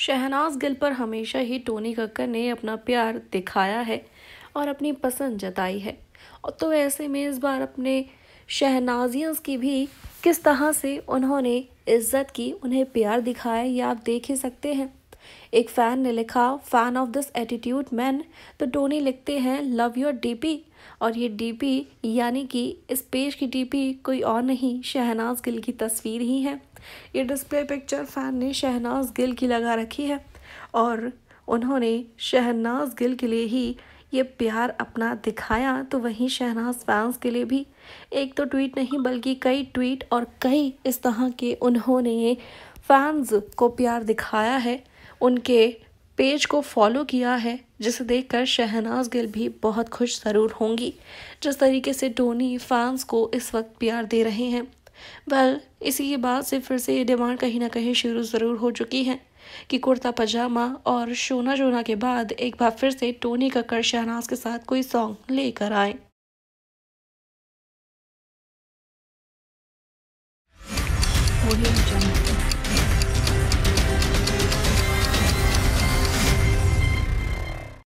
शहनाज गिल पर हमेशा ही टोनी कक्कर ने अपना प्यार दिखाया है और अपनी पसंद जताई है और तो ऐसे में इस बार अपने शहनाजियंस की भी किस तरह से उन्होंने इज्जत की उन्हें प्यार दिखाया ये आप देख ही सकते हैं एक फ़ैन ने लिखा fan of this attitude man तो टोनी लिखते हैं लव योर डीपी और ये डीपी यानी कि इस पेज की डीपी कोई और नहीं शहनाज गिल की तस्वीर ही है ये डिस्प्ले पिक्चर फ़ैन ने शहनाज गिल की लगा रखी है और उन्होंने शहनाज गिल के लिए ही ये प्यार अपना दिखाया तो वहीं शहनाज फैंस के लिए भी एक तो ट्वीट नहीं बल्कि कई ट्वीट और कई इस तरह के उन्होंने फैंस को प्यार दिखाया है उनके पेज को फॉलो किया है जिसे देखकर शहनाज गिल भी बहुत खुश ज़रूर होंगी जिस तरीके से टोनी फैंस को इस वक्त प्यार दे रहे हैं बल इसी के बाद से फिर से ये डिमांड कहीं ना कहीं शुरू ज़रूर हो चुकी है कि कुर्ता पजामा और शोना जोना के बाद एक बार फिर से टोनी कक्कर शहनाज के साथ कोई सॉन्ग लेकर आए audio